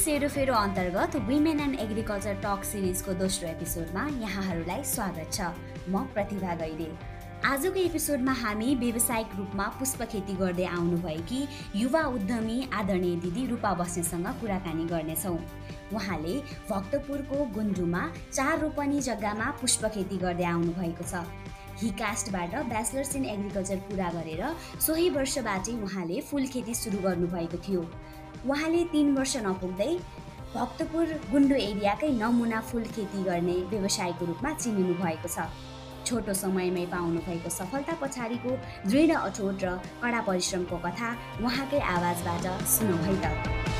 सेरोफेरो अन्तर्गत women and agriculture talk सिरिजको दोस्रो एपिसोडमा यहाँहरूलाई स्वागत छ म प्रतिभा गैले आजको एपिसोडमा हामी व्यावसायिक रूपमा पुष्प खेती गर्दै आउनुभएकी युवा उद्यमी आदरणीय दिदी रूपा बस्नेसँग कुराकानी गर्नेछौँ उहाँले भक्तपुरको गुन्डुमा चार रोपनी जग्गामा पुष्प खेती गर्दै आउनुभएको छ हिकास्टबाट ब्याचलर्स इन एग्रिकल्चर पुरा गरेर सोही वर्षबाटै उहाँले फुल खेती सुरु गर्नुभएको थियो उहाँले तिन वर्ष नपुग्दै भक्तपुर गुन्डो एरियाकै नमुना फुल खेती गर्ने व्यवसायको रूपमा चिनिनु भएको छ छोटो समयमै पाउनुभएको सफलता पछाडिको दृढ अठोट र कडा परिश्रमको कथा उहाँकै आवाजबाट सुन्नु है त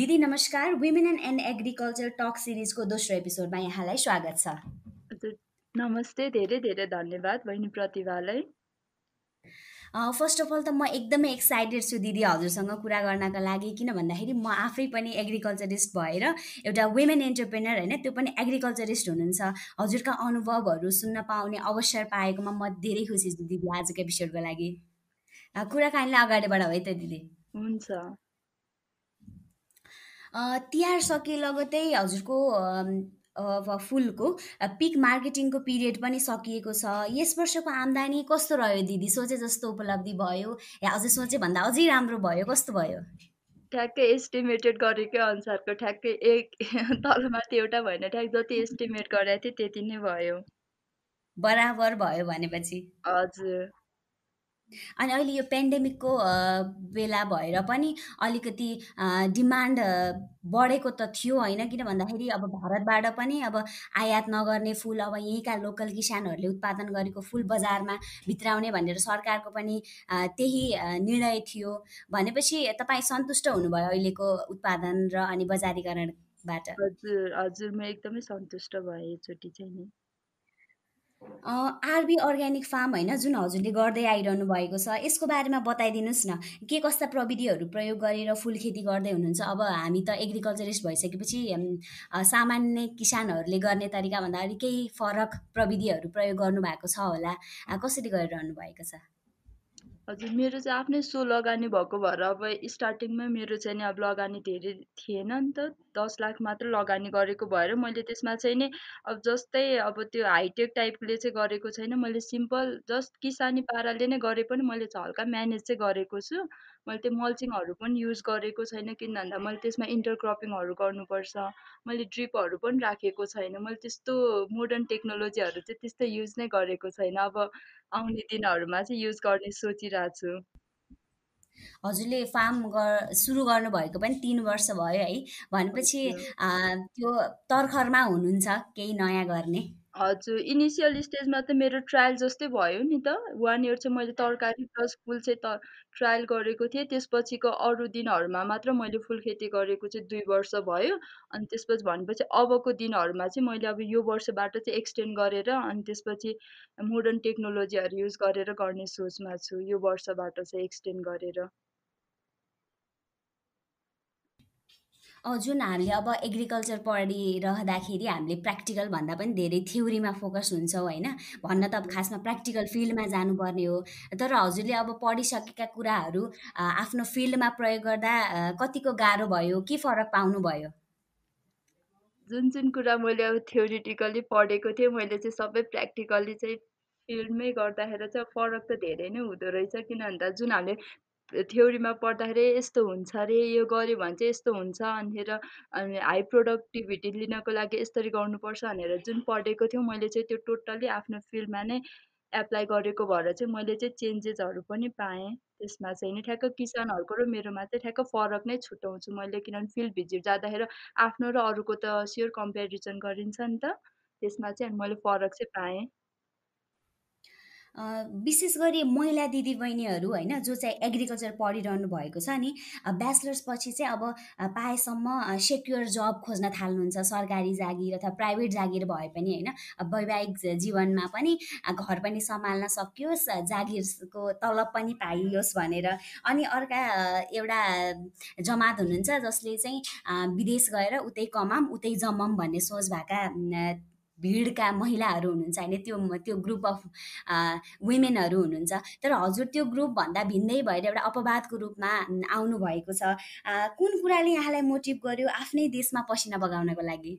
दिदी नमस्कार women and and agriculture talk सिरिजको दोस्रो एपिसोडमा यहाँलाई स्वागत छ नमस्ते धेरै धेरै धन्यवाद बहिनी प्रतिभालाई फर्स्ट अफ अल त म एकदमै एक्साइटेड छु दिदी हजुरसँग कुरा गर्नका लागि किन भन्दाखेरि म आफै पनि एग्रिकल्चरिस्ट भएर एउटा वुमेन एन्टरप्रेनर होइन त्यो पनि एग्रिकल्चरिस्ट हुनुहुन्छ हजुरका अनुभवहरू सुन्न पाउने अवसर पाएकोमा म धेरै खुसी छु दिदी आजको एपिसोडको लागि कुराकानीलाई अगाडि अगाडिबाट है त दिदी हुन्छ तिहार सके लगतै हजुरको अब फुलको पिक मार्केटिङको पिरियड पनि सकिएको छ यस वर्षको आम्दानी कस्तो रह्यो दिदी सोचे जस्तो उपलब्धि भयो या अझै सोचे भन्दा अझै राम्रो भयो कस्तो भयो ठ्याक्कै एस्टिमेटेड गरेकै अनुसारको ठ्याक्कै एक तलमाथि एउटा भएन ठ्याक जति एस्टिमेट गरेको थिएँ त्यति नै भयो बराबर भयो भनेपछि हजुर अनि अहिले यो पेन्डेमिकको बेला भएर पनि अलिकति डिमान्ड बढेको त थियो होइन किन भन्दाखेरि अब भारतबाट पनि अब आयात नगर्ने फुल अब यहीँका लोकल किसानहरूले उत्पादन गरेको फुल बजारमा भित्राउने भनेर सरकारको पनि त्यही निर्णय थियो भनेपछि तपाईँ सन्तुष्ट हुनुभयो अहिलेको उत्पादन र अनि बजारीकरणबाट हजुर हजुर म एकदमै सन्तुष्ट भएँ एकचोटि चाहिँ नि आरबी अर्ग्यानिक फार्म होइन जुन हजुरले गर्दै आइरहनु भएको छ यसको बारेमा बताइदिनुहोस् न के कस्ता प्रविधिहरू प्रयोग गरेर फुल खेती गर्दै हुनुहुन्छ अब हामी त एग्रिकल्चरिस्ट भइसकेपछि सामान्य किसानहरूले गर्ने तरिकाभन्दा अलिक केही फरक प्रविधिहरू प्रयोग गर्नुभएको छ होला कसरी गरिरहनु भएको छ हजुर मेरो चाहिँ आफ्नै सो लगानी भएको भएर अब स्टार्टिङमै मेरो चाहिँ नि अब लगानी धेरै थिएन नि त दस लाख मात्र लगानी गरेको भएर मैले त्यसमा चाहिँ नि अब जस्तै अब त्यो हाइटेक टाइपले चाहिँ गरेको छैन मैले सिम्पल जस्ट किसानी पाराले नै गरे पनि मैले चाहिँ हल्का म्यानेज चाहिँ गरेको छु मैले त्यो मल्चिङहरू पनि युज गरेको छैन किन भन्दा मैले त्यसमा इन्टरक्रपिङहरू गर्नुपर्छ मैले ड्रिपहरू पनि राखेको छैन मैले त्यस्तो मोडर्न टेक्नोलोजीहरू चाहिँ त्यस्तो युज नै गरेको छैन अब आउने दिनहरूमा चाहिँ युज गर्ने सोचिरहेको छु हजुरले फार्म गर सुरु गर्नुभएको पनि तिन वर्ष भयो है भनेपछि त्यो तर्खरमा हुनुहुन्छ केही नयाँ गर्ने हजुर इनिसियल स्टेजमा त मेरो ट्रायल जस्तै भयो नि त। वान इयर चाहिँ मैले तरकारी प्लस फुल चाहिँ त ट्रायल गरेको थिएँ। त्यसपछिको अरू दिनहरूमा मात्र मैले फुल खेती गरेको चाहिँ दुई वर्ष भयो। अनि त्यसपछि भनेपछि अबको दिनहरूमा चाहिँ मैले अब यो वर्षबाट चाहिँ एक्सटेन्ड गरेर अनि त्यसपछि मोडर्न टेक्नोलोजीहरू युज गरेर गर्ने सोचमा छु, यो वर्षबाट चाहिँ एक्सटेन्ड गरेर। जुन हामीले अब एग्रिकल्चर पढिरहँदाखेरि हामीले प्र्याक्टिकल भन्दा पनि धेरै थ्योरीमा फोकस हुन्छौँ होइन भन्न त अब खासमा प्र्याक्टिकल फिल्डमा जानुपर्ने हो तर हजुरले अब पढिसकेका कुराहरू आफ्नो फिल्डमा प्रयोग गर्दा कतिको गाह्रो भयो के फरक पाउनुभयो जुन जुन कुरा मैले अब थ्योरिटिकली पढेको थिएँ मैले चाहिँ सबै प्र्याक्टिकली चाहिँ फिल्डमै गर्दाखेरि चाहिँ फरक त धेरै नै हुँदो रहेछ किन भन्दा जुन हामीले थ्योरीमा पढ्दाखेरि यस्तो हुन्छ अरे यो गऱ्यो भने चाहिँ यस्तो हुन्छ अनिखेर अनि हाई प्रोडक्टिभिटी लिनको लागि यसरी गर्नुपर्छ भनेर जुन पढेको थियो मैले चाहिँ त्यो टोटल्ली आफ्नो फिल्डमा नै एप्लाई गरेको भएर चाहिँ मैले चाहिँ चेन्जेसहरू पनि पाएँ त्यसमा चाहिँ नि ठ्याक्क किसानहरूको र मेरोमा चाहिँ ठ्याक्क फरक नै छुट्याउँछु मैले किनभने फिल्ड भिजिट जाँदाखेरि आफ्नो र अरूको त स्योर कम्पेरिजन गरिन्छ नि त त्यसमा चाहिँ मैले फरक चाहिँ पाएँ विशेष गरी महिला दिदीबहिनीहरू होइन जो चाहिँ एग्रिकल्चर पढिरहनु भएको छ नि ब्याचलर्स पछि चाहिँ अब पाएसम्म सेक्योर जब खोज्न थाल्नुहुन्छ सरकारी जागिर अथवा प्राइभेट जागिर भए पनि होइन वैवाहिक जीवनमा पनि घर पनि सम्हाल्न सकियोस् जागिरको तलब पनि पाइयोस् भनेर अनि अर्का एउटा जमात हुनुहुन्छ जसले चाहिँ विदेश गएर उतै कमाम उतै जमाम भन्ने सोच भएका भिडका महिलाहरू हुनुहुन्छ होइन त्यो त्यो ग्रुप अफ वुमेनहरू हुनुहुन्छ तर हजुर त्यो ग्रुपभन्दा भिन्दै भएर एउटा अपवादको रूपमा आउनुभएको छ कुन कुराले यहाँलाई मोटिभ गर्यो आफ्नै देशमा पसिना बगाउनको लागि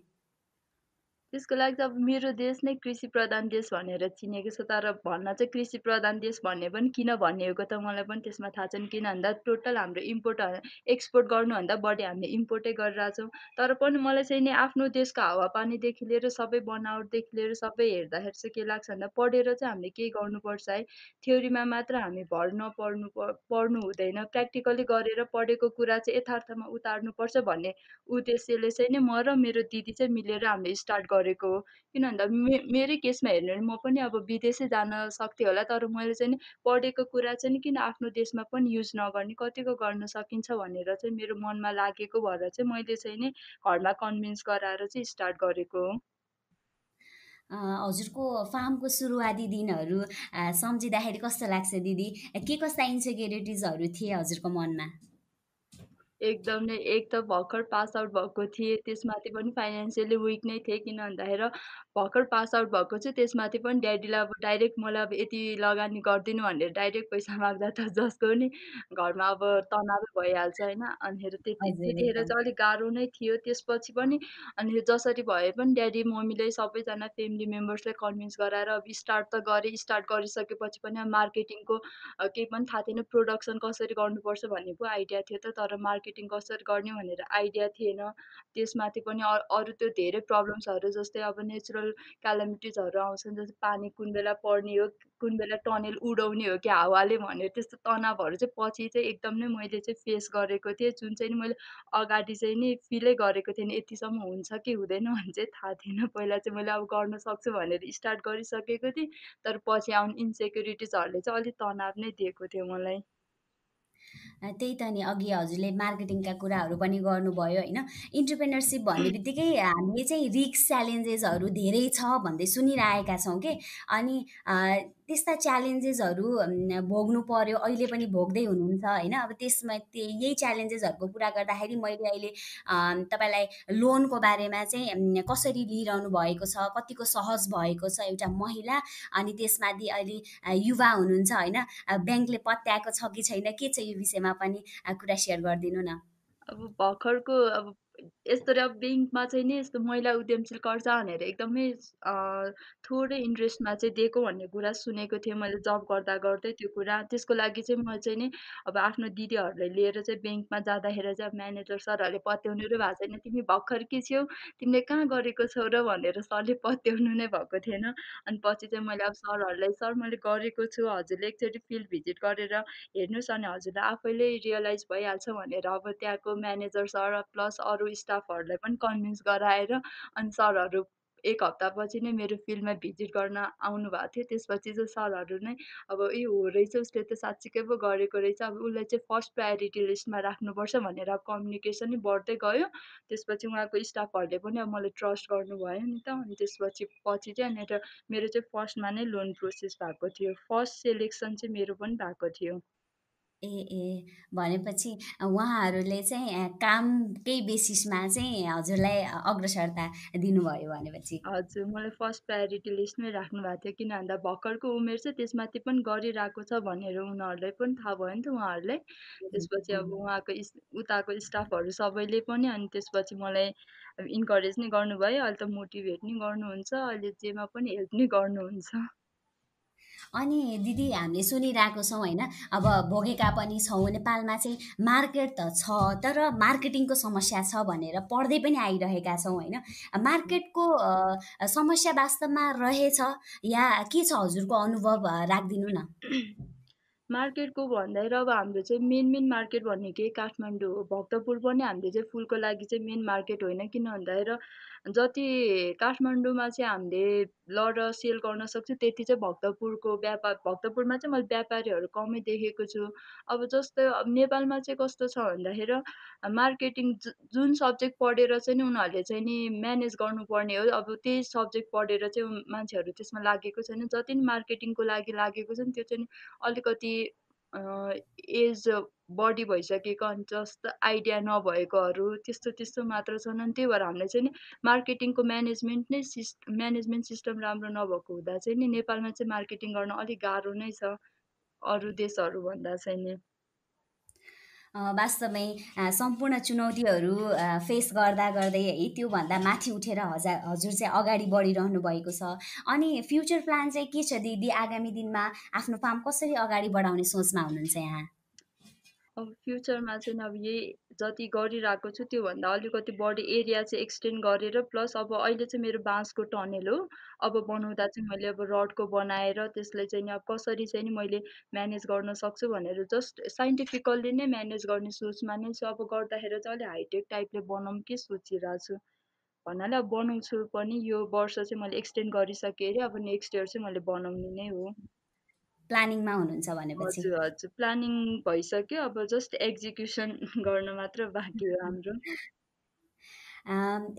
त्यसको लागि त अब मेरो देश नै कृषि प्रधान देश भनेर चिनेको छ तर भन्न चाहिँ कृषि प्रधान देश भन्ने पनि किन भनिएको त मलाई पनि त्यसमा थाहा छैन किन भन्दा टोटल हाम्रो इम्पोर्ट एक्सपोर्ट गर्नुभन्दा बढी हामीले इम्पोर्टै गरिरहेछौँ तर पनि मलाई चाहिँ नि आफ्नो देशको हावापानीदेखि लिएर सबै बनावटदेखि लिएर सबै हेर्दाखेरि चाहिँ के लाग्छ भन्दा पढेर चाहिँ हामीले केही गर्नुपर्छ है थ्योरीमा मात्र हामी भर नपर्नु पढ्नु हुँदैन प्र्याक्टिकली गरेर पढेको कुरा चाहिँ यथार्थमा उतार्नुपर्छ भन्ने उद्देश्यले चाहिँ नि म र मेरो दिदी चाहिँ मिलेर हामीले स्टार्ट गर् गरेको किन भन्दा मे मेरै केसमा हेर्ने भने म पनि अब विदेशै जान सक्थेँ होला तर मैले चाहिँ पढेको कुरा चाहिँ किन आफ्नो देशमा पनि युज नगर्ने कतिको गर्न सकिन्छ भनेर चाहिँ मेरो मनमा लागेको भएर चाहिँ मैले चाहिँ नि घरमा कन्भिन्स गराएर चाहिँ स्टार्ट गरेको हो हजुरको फार्मको सुरुवाती दिनहरू सम्झिँदाखेरि कस्तो लाग्छ दिदी के कस्ता इन्सेक्युरिटिजहरू थिए हजुरको मनमा एकदम नै एक त भर्खर पास आउट भएको थिएँ त्यसमाथि पनि फाइनेन्सियली विक नै थिएँ किन भन्दाखेरि भर्खर पास आउट भएको चाहिँ त्यसमाथि पनि ड्याडीलाई अब डाइरेक्ट मलाई अब यति लगानी गरिदिनु भनेर डाइरेक्ट पैसा माग्दा त जसको नि घरमा अब तनावै भइहाल्छ होइन अनिखेरि त्यति त्यतिखेर चाहिँ अलिक गाह्रो नै थियो त्यसपछि पनि अनि जसरी भए पनि ड्याडी मम्मीले सबैजना फेमिली मेम्बर्सलाई कन्भिन्स गराएर अब स्टार्ट त गरेँ स्टार्ट गरिसकेपछि पनि अब मार्केटिङको केही पनि थाहा थिएन प्रोडक्सन कसरी गर्नुपर्छ भन्ने पो आइडिया थियो त तर मार्केट मार्केटिङ कसरी गर्ने भनेर आइडिया थिएन त्यसमाथि पनि अरू त्यो धेरै प्रब्लम्सहरू जस्तै अब नेचुरल क्यालामिटिजहरू आउँछन् जस्तै पानी कुन बेला पर्ने हो कुन बेला टनेल उडाउने हो कि हावाले भनेर त्यस्तो तनावहरू चाहिँ पछि चाहिँ एकदम नै मैले चाहिँ फेस गरेको थिएँ जुन चाहिँ मैले अगाडि चाहिँ नि फिलै गरेको थिएँ यतिसम्म हुन्छ कि हुँदैन भने चाहिँ थाहा थिएन पहिला चाहिँ मैले अब गर्न सक्छु भनेर स्टार्ट गरिसकेको थिएँ तर पछि आउने इन्सेक्युरिटिजहरूले चाहिँ अलिक तनाव नै दिएको थियो मलाई त्यही त नि अघि हजुरले मार्केटिङका कुराहरू पनि गर्नुभयो होइन इन्टरप्रेनरसिप भन्ने बित्तिकै हामीले चाहिँ रिक्स च्यालेन्जेसहरू धेरै छ भन्दै सुनिरहेका छौँ कि अनि त्यस्ता च्यालेन्जेसहरू भोग्नु पर्यो अहिले पनि भोग्दै हुनुहुन्छ होइन अब त्यसमा त्यही यही च्यालेन्जेसहरूको कुरा गर्दाखेरि मैले अहिले तपाईँलाई लोनको बारेमा चाहिँ कसरी लिइरहनु भएको छ कतिको सहज भएको छ एउटा महिला अनि त्यसमाथि अहिले युवा हुनुहुन्छ होइन ब्याङ्कले पत्याएको छ कि छैन के छ यो विषयमा पनि कुरा सेयर गरिदिनु न अब भर्खरको अब यस्तो र ब्याङ्कमा चाहिँ नि यस्तो महिला उद्यमशील कर्जा भनेर एकदमै थोरै इन्ट्रेस्टमा चाहिँ दिएको भन्ने कुरा सुनेको थिएँ मैले जब गर्दा गर्दै त्यो कुरा त्यसको लागि चाहिँ म चाहिँ नि अब आफ्नो दिदीहरूलाई लिएर चाहिँ ब्याङ्कमा जाँदाखेरि चाहिँ अब म्यानेजर सरहरूले पत्याउनु नै भएको छैन तिमी भर्खर के छौ तिमीले कहाँ गरेको छौ र भनेर सरले पत्याउनु नै भएको थिएन अनि पछि चाहिँ मैले अब सरहरूलाई सर मैले गरेको छु हजुरले एकचोटि फिल्ड भिजिट गरेर हेर्नुहोस् अनि हजुरलाई आफैले रियलाइज भइहाल्छ भनेर अब त्यहाँको म्यानेजर सर प्लस अरू स्टाफ स्टाफहरूलाई पनि कन्भिन्स गराएर अनि सरहरू एक हप्तापछि नै मेरो फिल्डमा भिजिट गर्न आउनुभएको थियो त्यसपछि चाहिँ सरहरू नै अब ए हो रहेछ उसले त साँच्चीकै पो गरेको रहेछ अब उसलाई चाहिँ फर्स्ट प्रायोरिटी लिस्टमा राख्नुपर्छ भनेर अब कम्युनिकेसन नै बढ्दै गयो त्यसपछि उहाँको स्टाफहरूले पनि अब मलाई ट्रस्ट गर्नुभयो नि त अनि त्यसपछि पछि चाहिँ अनि मेरो चाहिँ फर्स्टमा नै लोन प्रोसेस भएको थियो फर्स्ट सेलेक्सन चाहिँ मेरो पनि भएको थियो ए ए भनेपछि उहाँहरूले चाहिँ कामकै बेसिसमा चाहिँ हजुरलाई अग्रसरता दिनुभयो भनेपछि हजुर मलाई फर्स्ट प्रायोरिटी लिस्टमै राख्नु भएको थियो किन भन्दा भर्खरको उमेर चाहिँ त्यसमाथि पनि गरिरहेको छ भनेर उनीहरूलाई पनि थाहा भयो नि त उहाँहरूलाई त्यसपछि अब उहाँको उताको स्टाफहरू सबैले पनि अनि त्यसपछि मलाई इन्करेज नै गर्नुभयो अहिले त मोटिभेट नै गर्नुहुन्छ अहिले जेमा पनि हेल्प नै गर्नुहुन्छ अनि दिदी हामीले सुनिरहेको छौँ होइन अब भोगेका पनि छौँ नेपालमा चाहिँ मार्केट त छ तर मार्केटिङको समस्या छ भनेर पढ्दै पनि आइरहेका छौँ होइन मार्केटको समस्या वास्तवमा रहेछ या के छ हजुरको अनुभव राखिदिनु न मार्केटको भन्दाखेरि अब हाम्रो चाहिँ मेन मेन मार्केट भन्ने के काठमाडौँ हो भक्तपुर पनि हामीले चाहिँ फुलको लागि चाहिँ मेन मार्केट होइन किन भन्दाखेरि जति काठमाडौँमा चाहिँ हामीले लडेर सेल गर्न सक्छ त्यति चाहिँ भक्तपुरको व्यापार भक्तपुरमा चाहिँ मैले व्यापारीहरू कमै देखेको छु अब जस्तै अब नेपालमा चाहिँ कस्तो छ भन्दाखेरि मार्केटिङ जुन सब्जेक्ट पढेर चाहिँ नि उनीहरूले चाहिँ नि म्यानेज गर्नुपर्ने हो अब त्यही सब्जेक्ट पढेर चाहिँ मान्छेहरू त्यसमा लागेको छैन जति नि मार्केटिङको लागि लागेको छ नि त्यो चाहिँ अलिकति एज बढी भइसकेको अनि जस्ट आइडिया नभएकोहरू त्यस्तो त्यस्तो मात्र छन् अनि त्यही भएर हामीलाई चाहिँ नि मार्केटिङको म्यानेजमेन्ट नै सिस् म्यानेजमेन्ट सिस्टम राम्रो नभएको हुँदा चाहिँ नि नेपालमा चाहिँ मार्केटिङ गर्न अलिक गाह्रो नै छ अरू देशहरूभन्दा चाहिँ नि वास्तवमै सम्पूर्ण चुनौतीहरू फेस गर्दा गर्दै है त्योभन्दा माथि उठेर हजार हजुर चाहिँ अगाडि बढिरहनु भएको छ अनि फ्युचर प्लान चाहिँ के छ दिदी आगामी दिनमा आफ्नो फार्म कसरी अगाडि बढाउने सोचमा हुनुहुन्छ यहाँ अब फ्युचरमा चाहिँ अब यही जति गरिरहेको छु त्योभन्दा अलिकति बढी एरिया चाहिँ एक्सटेन्ड गरेर प्लस अब अहिले चाहिँ मेरो बाँसको टनेल हो अब बनाउँदा चाहिँ मैले अब रडको बनाएर त्यसलाई चाहिँ अब कसरी चाहिँ नि मैले म्यानेज गर्न सक्छु भनेर जस्ट साइन्टिफिकल्ली नै म्यानेज गर्ने सोचमा नै छु अब गर्दाखेरि चाहिँ अलिक हाइटेक टाइपले बनाऊँ कि सोचिरहेको छु भन्नाले अब बनाउँछु पनि यो वर्ष चाहिँ मैले एक्सटेन्ड गरिसकेँ अरे अब नेक्स्ट इयर चाहिँ मैले बनाउने नै हो प्लानिङमा हुनुहुन्छ भनेपछि हजुर हजुर प्लानिङ भइसक्यो अब जस्ट एक्जिक्युसन गर्न मात्र बाँकी हो हाम्रो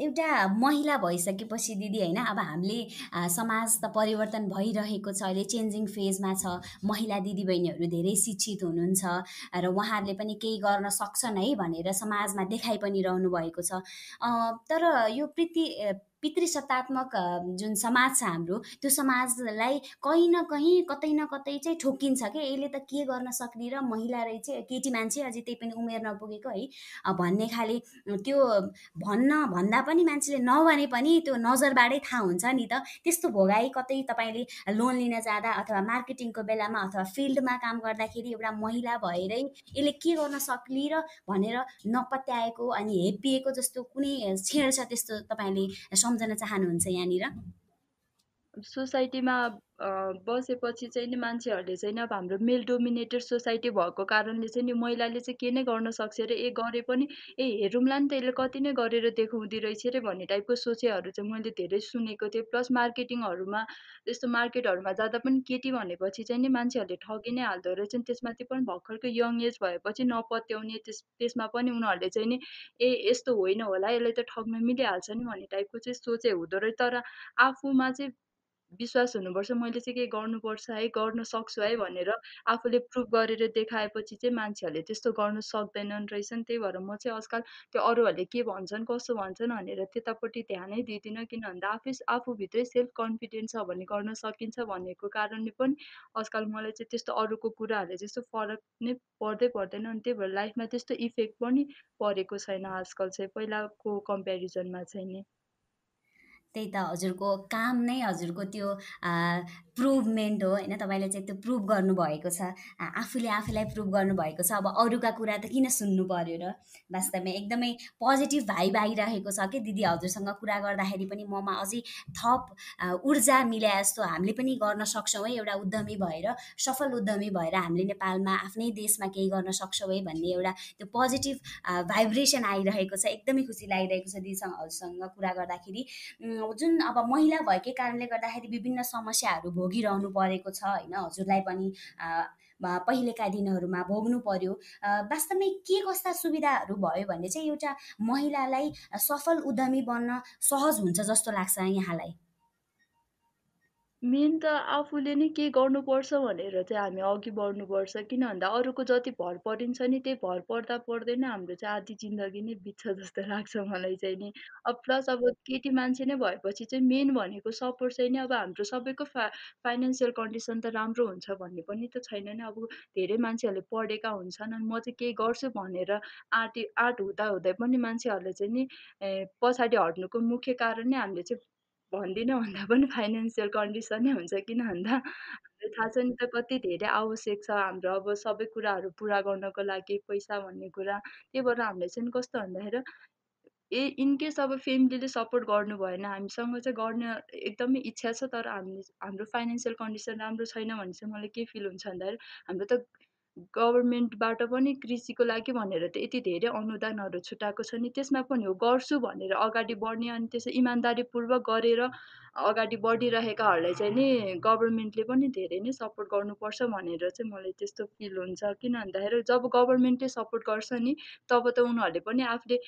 एउटा महिला भइसकेपछि दिदी होइन अब हामीले समाज त परिवर्तन भइरहेको छ अहिले चेन्जिङ फेजमा छ महिला दिदीबहिनीहरू धेरै शिक्षित हुनुहुन्छ र उहाँहरूले पनि केही गर्न सक्छन् है भनेर समाजमा देखाइ पनि रहनु भएको छ तर यो पृथ्वी पितृसत्तात्मक जुन समाज छ हाम्रो त्यो समाजलाई कहीँ न कहीँ कतै न कतै चाहिँ ठोकिन्छ कि यसले त के गर्न सक्ने र महिला रहेछ केटी मान्छे अझै त्यही पनि उमेर नपुगेको है भन्ने खाले त्यो भन्न भन्दा पनि मान्छेले नभने पनि त्यो नजरबाटै थाहा हुन्छ नि त त्यस्तो भोगाई कतै तपाईँले लोन लिन जाँदा अथवा मार्केटिङको बेलामा अथवा फिल्डमा काम गर्दाखेरि एउटा महिला भएरै यसले के गर्न सक्ने र भनेर नपत्याएको अनि हेप्पिएको जस्तो कुनै छेड छ त्यस्तो तपाईँले सम्झन चाहनुहुन्छ यहाँनिर सोसाइटीमा बसेपछि चाहिँ नि मान्छेहरूले चाहिँ नि अब हाम्रो मेल डोमिनेटेड सोसाइटी भएको कारणले चाहिँ नि महिलाले चाहिँ के नै गर्न सक्छ अरे ए गरे पनि ए हेरौँला नि त यसले कति नै गरेर देखाउँदो रहेछ अरे भन्ने टाइपको सोचेहरू चाहिँ मैले धेरै सुनेको थिएँ प्लस मार्केटिङहरूमा त्यस्तो मार्केटहरूमा जाँदा पनि केटी भनेपछि चाहिँ नि मान्छेहरूले ठगि नै हाल्दो रहेछन् त्यसमाथि पनि भर्खरको यङ एज भएपछि नपत्याउने त्यस त्यसमा पनि उनीहरूले चाहिँ नि ए यस्तो होइन होला यसलाई त ठग्न मिलिहाल्छ नि भन्ने टाइपको चाहिँ सोचे हुँदो रहेछ तर आफूमा चाहिँ विश्वास हुनुपर्छ मैले चाहिँ के गर्नुपर्छ है गर्न सक्छु है भनेर आफूले प्रुभ गरेर देखाएपछि चाहिँ मान्छेहरूले त्यस्तो गर्नु सक्दैनन् रहेछन् त्यही भएर म चाहिँ आजकल त्यो अरूहरूले के भन्छन् कसो भन्छन् भनेर त्यतापट्टि ध्यानै दिँदिनँ किन भन्दा आफै आफूभित्रै सेल्फ कन्फिडेन्स छ भने गर्न सकिन्छ भनेको कारणले पनि आजकल मलाई चाहिँ त्यस्तो अरूको कुराहरूले त्यस्तो फरक नै पर्दै पर्दैन अनि त्यही भएर लाइफमा त्यस्तो इफेक्ट पनि परेको छैन आजकल चाहिँ पहिलाको कम्पेरिजनमा चाहिँ नि त्यही त हजुरको काम नै हजुरको त्यो प्रुभमेन्ट हो होइन तपाईँले चाहिँ त्यो प्रुभ गर्नुभएको छ आफूले आफूलाई प्रुभ गर्नुभएको छ अब अरूका कुरा त किन सुन्नु पऱ्यो र वास्तवमा एकदमै पोजिटिभ भाइब आइरहेको छ कि दिदी हजुरसँग कुरा गर्दाखेरि पनि ममा अझै थप ऊर्जा मिलाए जस्तो हामीले पनि गर्न सक्छौँ है एउटा उद्यमी भएर सफल उद्यमी भएर हामीले नेपालमा आफ्नै देशमा केही गर्न सक्छौँ है भन्ने एउटा त्यो पोजिटिभ भाइब्रेसन आइरहेको छ एकदमै खुसी लागिरहेको छ दिदीसँग हजुरसँग कुरा गर्दाखेरि जुन अब महिला भएकै कारणले गर्दाखेरि विभिन्न समस्याहरू भोगिरहनु परेको छ होइन हजुरलाई पनि पहिलेका दिनहरूमा भोग्नु पर्यो वास्तवमै के कस्ता सुविधाहरू भयो भने चाहिँ एउटा महिलालाई सफल उद्यमी बन्न सहज हुन्छ जस्तो लाग्छ यहाँलाई मेन त आफूले नै के गर्नुपर्छ भनेर चाहिँ हामी अघि बढ्नुपर्छ किन भन्दा अरूको जति भर परिन्छ नि त्यही भर पर्दा पर्दैन हाम्रो चाहिँ आधी जिन्दगी नै बित्छ जस्तो लाग्छ मलाई चाहिँ नि। अब प्लस अब केटी मान्छे नै भएपछि चाहिँ मेन भनेको सपोर्ट चाहिँ नि अब हाम्रो सबैको फा फाइनेन्सियल कन्डिसन त राम्रो हुन्छ भन्ने पनि त छैन नि। अब धेरै मान्छेहरूले पढेका हुन्छन् अनि म चाहिँ केही गर्छु भनेर आँटी आँट हुँदै पनि मान्छेहरूले चाहिँ नि पछाडि हट्नुको मुख्य कारण नै हामीले चाहिँ भन्दिनँ भन्दा पनि फाइनेन्सियल कन्डिसनै हुन्छ किन भन्दा थाहा छ नि त कति धेरै आवश्यक छ हाम्रो अब सबै कुराहरू पुरा गर्नको लागि पैसा भन्ने कुरा त्यही भएर हामीले चाहिँ कस्तो भन्दाखेरि ए इनकेस अब फेमिलीले सपोर्ट गर्नु भएन हामीसँग चाहिँ गर्ने एकदमै इच्छा छ तर हामी हाम्रो फाइनेन्सियल कन्डिसन राम्रो छैन भने चाहिँ मलाई के फिल हुन्छ भन्दाखेरि हाम्रो त गभर्मेन्टबाट पनि कृषिको लागि भनेर त यति धेरै अनुदानहरू छुट्याएको छ नि त्यसमा पनि हो गर्छु भनेर अगाडि बढ्ने अनि त्यसो इमान्दारीपूर्वक गरेर अगाडि बढिरहेकाहरूलाई चाहिँ नि गभर्मेन्टले पनि धेरै नै सपोर्ट गर्नुपर्छ भनेर चाहिँ मलाई त्यस्तो फिल हुन्छ किन भन्दाखेरि जब गभर्मेन्टले सपोर्ट गर्छ नि तब त उनीहरूले पनि आफूले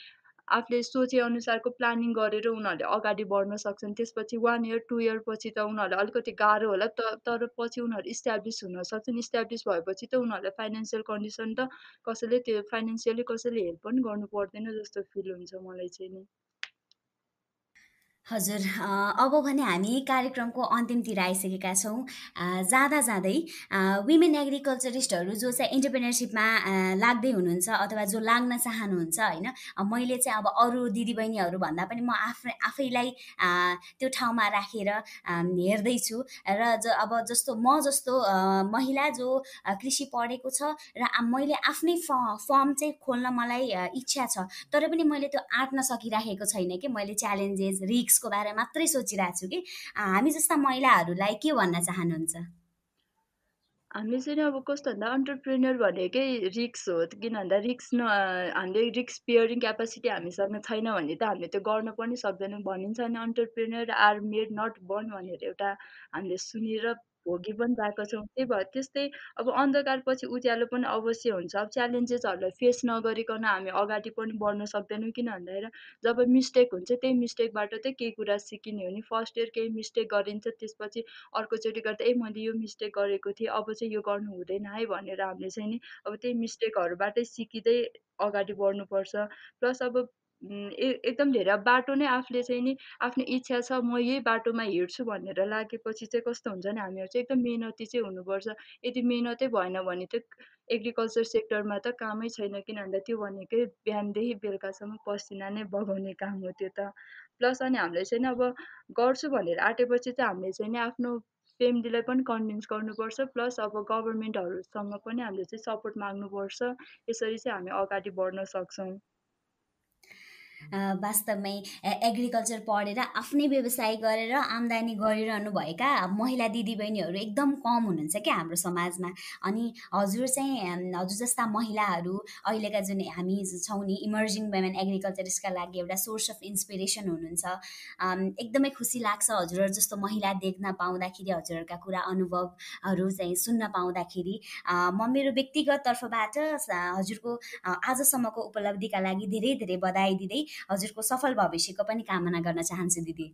आफूले सोचे अनुसारको प्लानिङ गरेर उनीहरूले अगाडि बढ्न सक्छन् त्यसपछि वान इयर टु इयर पछि त उनीहरूलाई अलिकति गाह्रो होला त तर पछि उनीहरू इस्ट्याब्लिस हुन सक्छन् इस्ट्याब्लिस भएपछि त उनीहरूलाई फाइनेन्सियल कन्डिसन त कसैले त्यो फाइनेन्सियली कसैले हेल्प पनि गर्नु पर्दैन जस्तो फिल हुन्छ मलाई चाहिँ नि हजुर अब भने हामी कार्यक्रमको अन्तिमतिर आइसकेका छौँ जाँदा जाँदै विमेन एग्रिकल्चरिस्टहरू जो चाहिँ इन्टरप्रेनरसिपमा लाग्दै हुनुहुन्छ अथवा जो लाग्न चाहनुहुन्छ होइन मैले चाहिँ अब अरू दिदीबहिनीहरू भन्दा पनि म आफै आफैलाई त्यो ठाउँमा राखेर रा, हेर्दैछु र ज अब जस्तो म जस्तो महिला जो कृषि पढेको छ र मैले आफ्नै फर्म चाहिँ खोल्न मलाई इच्छा छ तर पनि मैले त्यो आँट्न सकिराखेको छैन कि मैले च्यालेन्जेस रिक्स सेक्सको बारे मात्रै सोचिरहेको छु कि हामी जस्ता महिलाहरूलाई के भन्न चाहनुहुन्छ हामीले चाहिँ अब कस्तो भन्दा अन्टरप्रेनर भनेकै रिक्स हो किन भन्दा रिक्स न हामीले रिक्स पेयरिङ क्यापासिटी हामीसँग छैन भने त हामीले त्यो गर्न पनि सक्दैनौँ भनिन्छ अनि entrepreneur are made not born भनेर एउटा हामीले सुनेर भोगी पनि गएको छौँ त्यही भएर त्यस्तै अब अन्धकार पछि उज्यालो पनि अवश्य हुन्छ अब च्यालेन्जेसहरूलाई फेस नगरिकन हामी अगाडि पनि बढ्न सक्दैनौँ किन भन्दाखेरि जब मिस्टेक हुन्छ त्यही मिस्टेकबाट चाहिँ केही कुरा सिकिने हो नि फर्स्ट इयर केही मिस्टेक गरिन्छ त्यसपछि अर्कोचोटि गर्दा ए मैले यो मिस्टेक गरेको थिएँ अब चाहिँ यो गर्नु हुँदैन है भनेर हामीले चाहिँ नि अब त्यही मिस्टेकहरूबाटै सिकिँदै अगाडि बढ्नुपर्छ प्लस अब एकदम धेरै बाटो नै आफूले चाहिँ नि आफ्नो इच्छा छ म यही बाटोमा हिँड्छु भनेर लागेपछि चाहिँ कस्तो हुन्छ नि हामीहरू चाहिँ एकदम मिहिनेती चाहिँ हुनुपर्छ यदि मिहिनेतै भएन भने त एग्रिकल्चर सेक्टरमा त कामै छैन किनभन्दा त्यो भनेकै बिहानदेखि बेलुकासम्म पसिना नै बगाउने काम हो त्यो त प्लस अनि हामीले चाहिँ अब गर्छु भनेर आँटेपछि चाहिँ हामीले चाहिँ नि आफ्नो फेमिलीलाई पनि कन्भिन्स गर्नुपर्छ प्लस अब गभर्मेन्टहरूसँग पनि हामीले चाहिँ सपोर्ट माग्नुपर्छ यसरी चाहिँ हामी अगाडि बढ्न सक्छौँ वास्तवमै एग्रिकल्चर पढेर आफ्नै व्यवसाय गरेर आम्दानी गरिरहनुभएका महिला दिदीबहिनीहरू एकदम कम हुनुहुन्छ क्या हाम्रो समाजमा अनि हजुर चाहिँ हजुर जस्ता महिलाहरू अहिलेका जुन हामी छौँ नि इमर्जिङ वेमेन एग्रिकल्चरिस्टका लागि एउटा सोर्स अफ इन्सपिरेसन हुनुहुन्छ एकदमै खुसी लाग्छ हजुरहरू जस्तो महिला देख्न पाउँदाखेरि हजुरहरूका कुरा अनुभवहरू चाहिँ सुन्न पाउँदाखेरि म मेरो व्यक्तिगत तर्फबाट हजुरको आजसम्मको उपलब्धिका लागि धेरै धेरै बधाई दिँदै हजुरको सफल भविष्यको पनि कामना गर्न चाहन्छु दिदी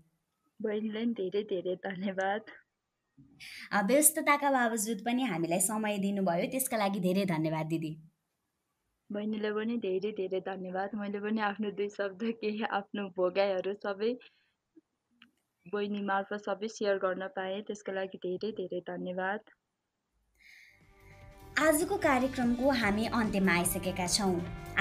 बहिनीलाई धेरै धेरै धन्यवाद व्यस्तताका बावजुद पनि हामीलाई समय दिनुभयो त्यसका लागि धेरै धन्यवाद दिदी बहिनीलाई पनि धेरै धेरै धन्यवाद मैले पनि आफ्नो दुई शब्द केही आफ्नो भोगाइहरू सबै बहिनी मार्फत सबै सेयर गर्न पाएँ त्यसको लागि धेरै धेरै धन्यवाद आजको कार्यक्रमको हामी अन्त्यमा आइसकेका छौँ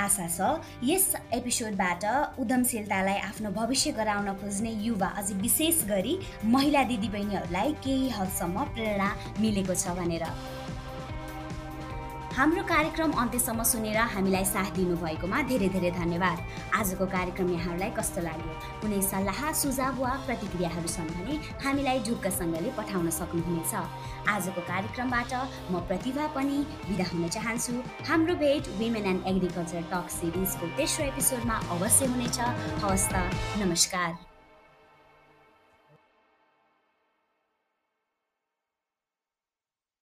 आशा छ यस एपिसोडबाट उद्यमशीलतालाई आफ्नो भविष्य गराउन खोज्ने युवा अझ विशेष गरी महिला दिदीबहिनीहरूलाई केही हदसम्म प्रेरणा मिलेको छ भनेर हाम्रो कार्यक्रम अन्त्यसम्म सुनेर हामीलाई साथ दिनुभएकोमा धेरै धेरै धन्यवाद आजको कार्यक्रम यहाँहरूलाई कस्तो लाग्यो कुनै सल्लाह सुझाव वा प्रतिक्रियाहरू छन् भने हामीलाई ढुक्कसँगले पठाउन सक्नुहुनेछ आजको कार्यक्रमबाट म प्रतिभा पनि विदा हुन चाहन्छु हाम्रो भेट विमेन एन्ड एग्रिकल्चर टक सिरिजको तेस्रो एपिसोडमा अवश्य हुनेछ हवस् त नमस्कार